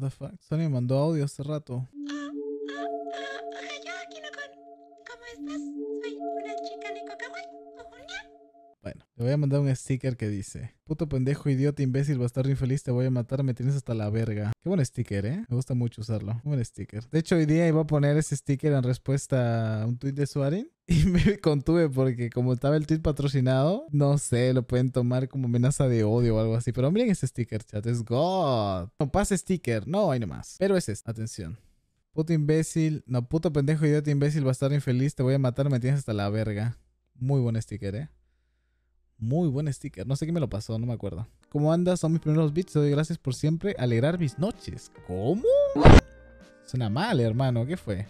What the Sony mandó audio hace rato. Bueno, le voy a mandar un sticker que dice: Puto pendejo, idiota, imbécil, bastardo infeliz, te voy a matar, me tienes hasta la verga. Qué buen sticker, ¿eh? Me gusta mucho usarlo. Un buen sticker. De hecho, hoy día iba a poner ese sticker en respuesta a un tweet de Suarin Y me contuve porque como estaba el tweet patrocinado, no sé, lo pueden tomar como amenaza de odio o algo así. Pero miren ese sticker, chat. Es God. No pasa sticker. No, hay nomás. Pero es este, Atención. Puto imbécil. No, puto pendejo, idiota imbécil, va a estar infeliz. Te voy a matar, me tienes hasta la verga. Muy buen sticker, eh. Muy buen sticker. No sé qué me lo pasó, no me acuerdo. ¿Cómo andas? Son mis primeros beats. Te doy gracias por siempre alegrar mis noches. ¿Cómo? Suena mal, hermano. ¿Qué fue?